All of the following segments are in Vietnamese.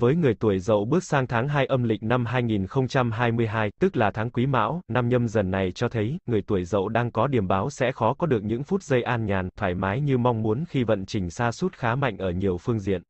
Với người tuổi dậu bước sang tháng 2 âm lịch năm 2022, tức là tháng Quý Mão, năm nhâm dần này cho thấy, người tuổi dậu đang có điểm báo sẽ khó có được những phút giây an nhàn, thoải mái như mong muốn khi vận trình xa sút khá mạnh ở nhiều phương diện.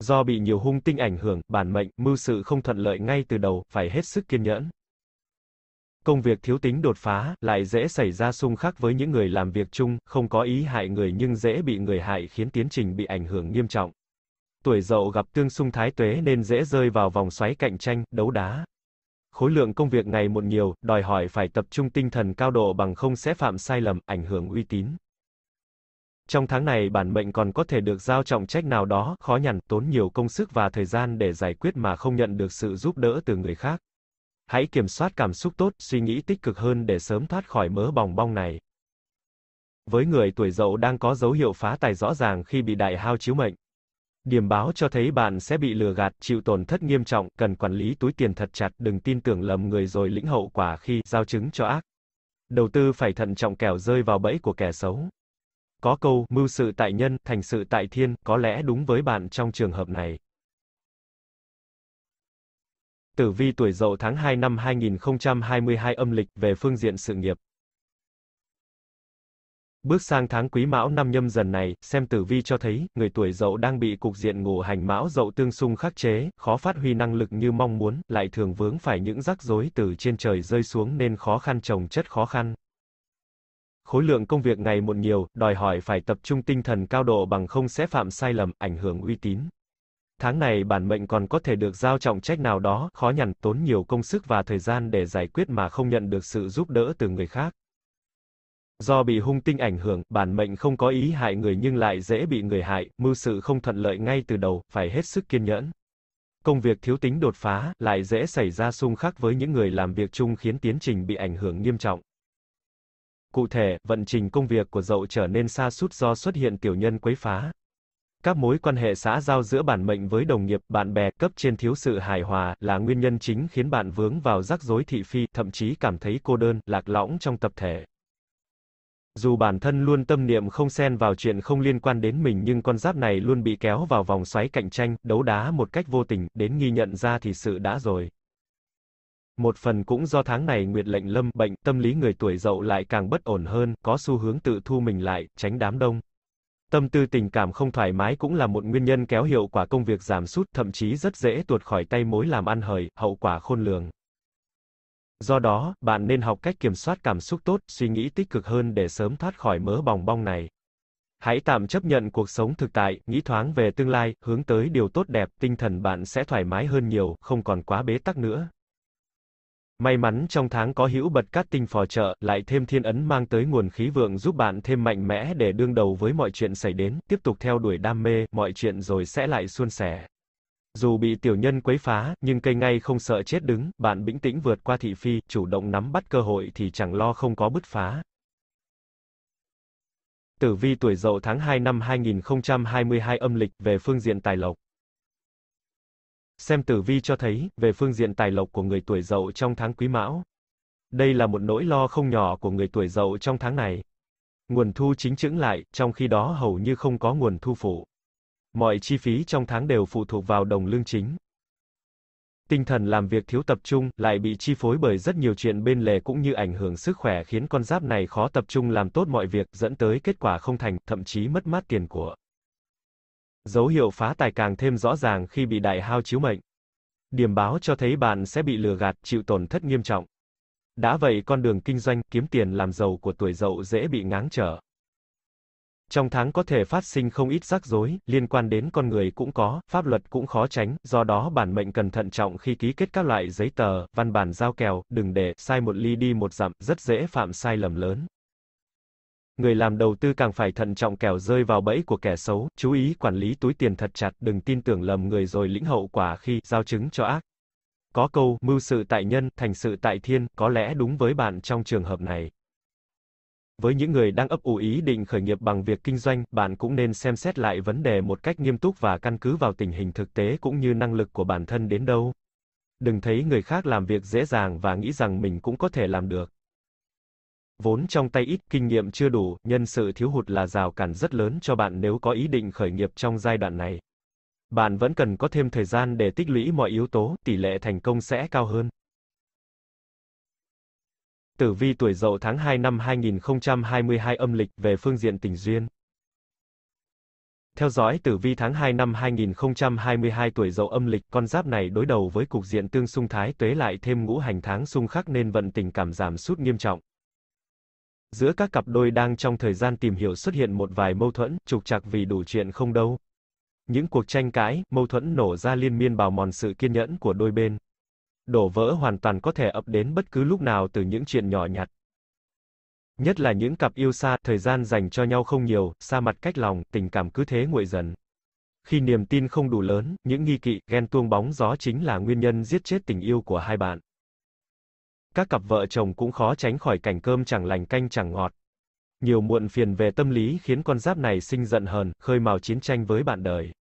Do bị nhiều hung tinh ảnh hưởng, bản mệnh, mưu sự không thuận lợi ngay từ đầu, phải hết sức kiên nhẫn. Công việc thiếu tính đột phá, lại dễ xảy ra xung khắc với những người làm việc chung, không có ý hại người nhưng dễ bị người hại khiến tiến trình bị ảnh hưởng nghiêm trọng tuổi dậu gặp tương xung thái tuế nên dễ rơi vào vòng xoáy cạnh tranh, đấu đá. Khối lượng công việc ngày một nhiều, đòi hỏi phải tập trung tinh thần cao độ bằng không sẽ phạm sai lầm, ảnh hưởng uy tín. Trong tháng này bản mệnh còn có thể được giao trọng trách nào đó, khó nhằn, tốn nhiều công sức và thời gian để giải quyết mà không nhận được sự giúp đỡ từ người khác. Hãy kiểm soát cảm xúc tốt, suy nghĩ tích cực hơn để sớm thoát khỏi mớ bòng bong này. Với người tuổi dậu đang có dấu hiệu phá tài rõ ràng khi bị đại hao chiếu mệnh. Điểm báo cho thấy bạn sẽ bị lừa gạt, chịu tổn thất nghiêm trọng, cần quản lý túi tiền thật chặt, đừng tin tưởng lầm người rồi lĩnh hậu quả khi giao chứng cho ác. Đầu tư phải thận trọng kẻo rơi vào bẫy của kẻ xấu. Có câu, mưu sự tại nhân, thành sự tại thiên, có lẽ đúng với bạn trong trường hợp này. Tử vi tuổi Dậu tháng 2 năm 2022 âm lịch về phương diện sự nghiệp. Bước sang tháng quý mão năm nhâm dần này, xem tử vi cho thấy, người tuổi dậu đang bị cục diện ngũ hành mão dậu tương xung khắc chế, khó phát huy năng lực như mong muốn, lại thường vướng phải những rắc rối từ trên trời rơi xuống nên khó khăn trồng chất khó khăn. Khối lượng công việc ngày một nhiều, đòi hỏi phải tập trung tinh thần cao độ bằng không sẽ phạm sai lầm, ảnh hưởng uy tín. Tháng này bản mệnh còn có thể được giao trọng trách nào đó, khó nhằn, tốn nhiều công sức và thời gian để giải quyết mà không nhận được sự giúp đỡ từ người khác. Do bị hung tinh ảnh hưởng, bản mệnh không có ý hại người nhưng lại dễ bị người hại, mưu sự không thuận lợi ngay từ đầu, phải hết sức kiên nhẫn. Công việc thiếu tính đột phá, lại dễ xảy ra xung khắc với những người làm việc chung khiến tiến trình bị ảnh hưởng nghiêm trọng. Cụ thể, vận trình công việc của dậu trở nên xa sút do xuất hiện tiểu nhân quấy phá. Các mối quan hệ xã giao giữa bản mệnh với đồng nghiệp, bạn bè, cấp trên thiếu sự hài hòa, là nguyên nhân chính khiến bạn vướng vào rắc rối thị phi, thậm chí cảm thấy cô đơn, lạc lõng trong tập thể. Dù bản thân luôn tâm niệm không xen vào chuyện không liên quan đến mình nhưng con giáp này luôn bị kéo vào vòng xoáy cạnh tranh, đấu đá một cách vô tình, đến nghi nhận ra thì sự đã rồi. Một phần cũng do tháng này nguyệt lệnh lâm bệnh, tâm lý người tuổi dậu lại càng bất ổn hơn, có xu hướng tự thu mình lại, tránh đám đông. Tâm tư tình cảm không thoải mái cũng là một nguyên nhân kéo hiệu quả công việc giảm sút, thậm chí rất dễ tuột khỏi tay mối làm ăn hời, hậu quả khôn lường. Do đó, bạn nên học cách kiểm soát cảm xúc tốt, suy nghĩ tích cực hơn để sớm thoát khỏi mớ bòng bong này. Hãy tạm chấp nhận cuộc sống thực tại, nghĩ thoáng về tương lai, hướng tới điều tốt đẹp, tinh thần bạn sẽ thoải mái hơn nhiều, không còn quá bế tắc nữa. May mắn trong tháng có hữu bật cát tinh phò trợ, lại thêm thiên ấn mang tới nguồn khí vượng giúp bạn thêm mạnh mẽ để đương đầu với mọi chuyện xảy đến, tiếp tục theo đuổi đam mê, mọi chuyện rồi sẽ lại suôn sẻ. Dù bị tiểu nhân quấy phá, nhưng cây ngay không sợ chết đứng, bạn bĩnh tĩnh vượt qua thị phi, chủ động nắm bắt cơ hội thì chẳng lo không có bứt phá. Tử vi tuổi dậu tháng 2 năm 2022 âm lịch về phương diện tài lộc. Xem tử vi cho thấy, về phương diện tài lộc của người tuổi dậu trong tháng quý mão. Đây là một nỗi lo không nhỏ của người tuổi dậu trong tháng này. Nguồn thu chính chững lại, trong khi đó hầu như không có nguồn thu phụ. Mọi chi phí trong tháng đều phụ thuộc vào đồng lương chính. Tinh thần làm việc thiếu tập trung, lại bị chi phối bởi rất nhiều chuyện bên lề cũng như ảnh hưởng sức khỏe khiến con giáp này khó tập trung làm tốt mọi việc, dẫn tới kết quả không thành, thậm chí mất mát tiền của. Dấu hiệu phá tài càng thêm rõ ràng khi bị đại hao chiếu mệnh. Điểm báo cho thấy bạn sẽ bị lừa gạt, chịu tổn thất nghiêm trọng. Đã vậy con đường kinh doanh, kiếm tiền làm giàu của tuổi dậu dễ bị ngáng trở. Trong tháng có thể phát sinh không ít rắc rối, liên quan đến con người cũng có, pháp luật cũng khó tránh, do đó bản mệnh cần thận trọng khi ký kết các loại giấy tờ, văn bản giao kèo, đừng để sai một ly đi một dặm, rất dễ phạm sai lầm lớn. Người làm đầu tư càng phải thận trọng kẻo rơi vào bẫy của kẻ xấu, chú ý quản lý túi tiền thật chặt, đừng tin tưởng lầm người rồi lĩnh hậu quả khi giao chứng cho ác. Có câu, mưu sự tại nhân, thành sự tại thiên, có lẽ đúng với bạn trong trường hợp này. Với những người đang ấp ủ ý định khởi nghiệp bằng việc kinh doanh, bạn cũng nên xem xét lại vấn đề một cách nghiêm túc và căn cứ vào tình hình thực tế cũng như năng lực của bản thân đến đâu. Đừng thấy người khác làm việc dễ dàng và nghĩ rằng mình cũng có thể làm được. Vốn trong tay ít, kinh nghiệm chưa đủ, nhân sự thiếu hụt là rào cản rất lớn cho bạn nếu có ý định khởi nghiệp trong giai đoạn này. Bạn vẫn cần có thêm thời gian để tích lũy mọi yếu tố, tỷ lệ thành công sẽ cao hơn. Tử vi tuổi Dậu tháng 2 năm 2022 âm lịch về phương diện tình duyên. Theo dõi tử vi tháng 2 năm 2022 tuổi Dậu âm lịch, con giáp này đối đầu với cục diện tương xung thái tuế lại thêm ngũ hành tháng xung khắc nên vận tình cảm giảm sút nghiêm trọng. Giữa các cặp đôi đang trong thời gian tìm hiểu xuất hiện một vài mâu thuẫn, trục trặc vì đủ chuyện không đâu. Những cuộc tranh cãi, mâu thuẫn nổ ra liên miên bào mòn sự kiên nhẫn của đôi bên đổ vỡ hoàn toàn có thể ập đến bất cứ lúc nào từ những chuyện nhỏ nhặt. Nhất là những cặp yêu xa, thời gian dành cho nhau không nhiều, xa mặt cách lòng, tình cảm cứ thế nguội dần. Khi niềm tin không đủ lớn, những nghi kỵ, ghen tuông bóng gió chính là nguyên nhân giết chết tình yêu của hai bạn. Các cặp vợ chồng cũng khó tránh khỏi cảnh cơm chẳng lành canh chẳng ngọt. Nhiều muộn phiền về tâm lý khiến con giáp này sinh giận hờn, khơi mào chiến tranh với bạn đời.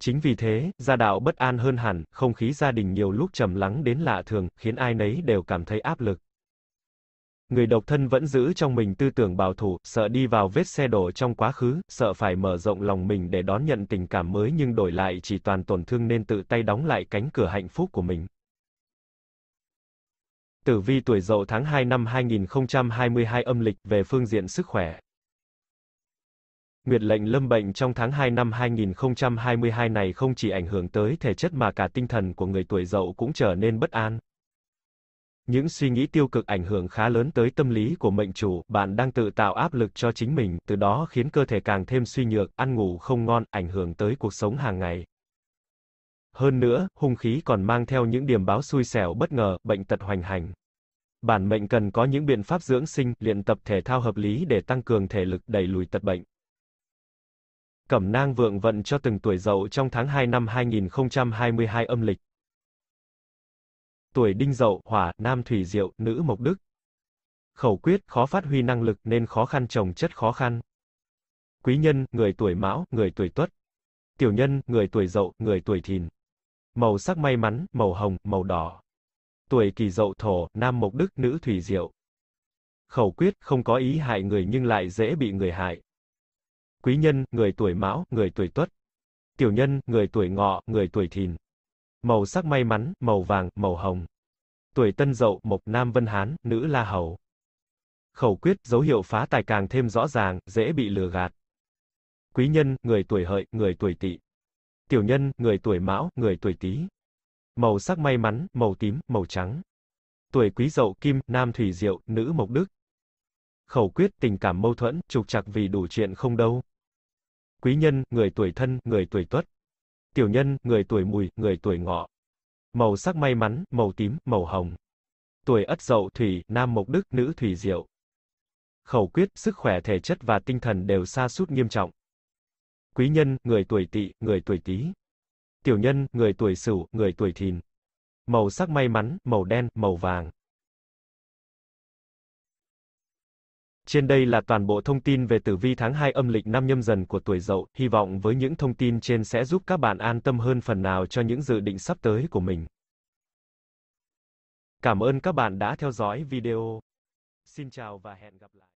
Chính vì thế, gia đạo bất an hơn hẳn, không khí gia đình nhiều lúc trầm lắng đến lạ thường, khiến ai nấy đều cảm thấy áp lực. Người độc thân vẫn giữ trong mình tư tưởng bảo thủ, sợ đi vào vết xe đổ trong quá khứ, sợ phải mở rộng lòng mình để đón nhận tình cảm mới nhưng đổi lại chỉ toàn tổn thương nên tự tay đóng lại cánh cửa hạnh phúc của mình. Tử vi tuổi dậu tháng 2 năm 2022 âm lịch về phương diện sức khỏe, Nguyệt lệnh lâm bệnh trong tháng 2 năm 2022 này không chỉ ảnh hưởng tới thể chất mà cả tinh thần của người tuổi dậu cũng trở nên bất an. Những suy nghĩ tiêu cực ảnh hưởng khá lớn tới tâm lý của mệnh chủ, bạn đang tự tạo áp lực cho chính mình, từ đó khiến cơ thể càng thêm suy nhược, ăn ngủ không ngon, ảnh hưởng tới cuộc sống hàng ngày. Hơn nữa, hung khí còn mang theo những điểm báo xui xẻo bất ngờ, bệnh tật hoành hành. Bản mệnh cần có những biện pháp dưỡng sinh, luyện tập thể thao hợp lý để tăng cường thể lực, đẩy lùi tật bệnh. Cẩm nang vượng vận cho từng tuổi dậu trong tháng 2 năm 2022 âm lịch. Tuổi đinh dậu, hỏa, nam thủy diệu, nữ mộc đức. Khẩu quyết, khó phát huy năng lực nên khó khăn trồng chất khó khăn. Quý nhân, người tuổi mão, người tuổi tuất. Tiểu nhân, người tuổi dậu, người tuổi thìn. Màu sắc may mắn, màu hồng, màu đỏ. Tuổi kỳ dậu thổ, nam mộc đức, nữ thủy diệu. Khẩu quyết, không có ý hại người nhưng lại dễ bị người hại. Quý nhân, người tuổi mão, người tuổi tuất. Tiểu nhân, người tuổi ngọ, người tuổi thìn. Màu sắc may mắn, màu vàng, màu hồng. Tuổi tân dậu, mộc nam vân hán, nữ la hầu. Khẩu quyết, dấu hiệu phá tài càng thêm rõ ràng, dễ bị lừa gạt. Quý nhân, người tuổi hợi, người tuổi tỵ. Tiểu nhân, người tuổi mão, người tuổi tý. Màu sắc may mắn, màu tím, màu trắng. Tuổi quý dậu kim, nam thủy diệu, nữ mộc đức. Khẩu quyết tình cảm mâu thuẫn, trục trặc vì đủ chuyện không đâu. Quý nhân, người tuổi thân, người tuổi tuất. Tiểu nhân, người tuổi mùi, người tuổi ngọ. Màu sắc may mắn, màu tím, màu hồng. Tuổi ất dậu thủy, nam mộc đức, nữ thủy diệu. Khẩu quyết, sức khỏe thể chất và tinh thần đều sa sút nghiêm trọng. Quý nhân, người tuổi tỵ, người tuổi tý. Tiểu nhân, người tuổi sửu, người tuổi thìn. Màu sắc may mắn, màu đen, màu vàng. Trên đây là toàn bộ thông tin về tử vi tháng 2 âm lịch năm nhâm dần của tuổi dậu, hy vọng với những thông tin trên sẽ giúp các bạn an tâm hơn phần nào cho những dự định sắp tới của mình. Cảm ơn các bạn đã theo dõi video. Xin chào và hẹn gặp lại.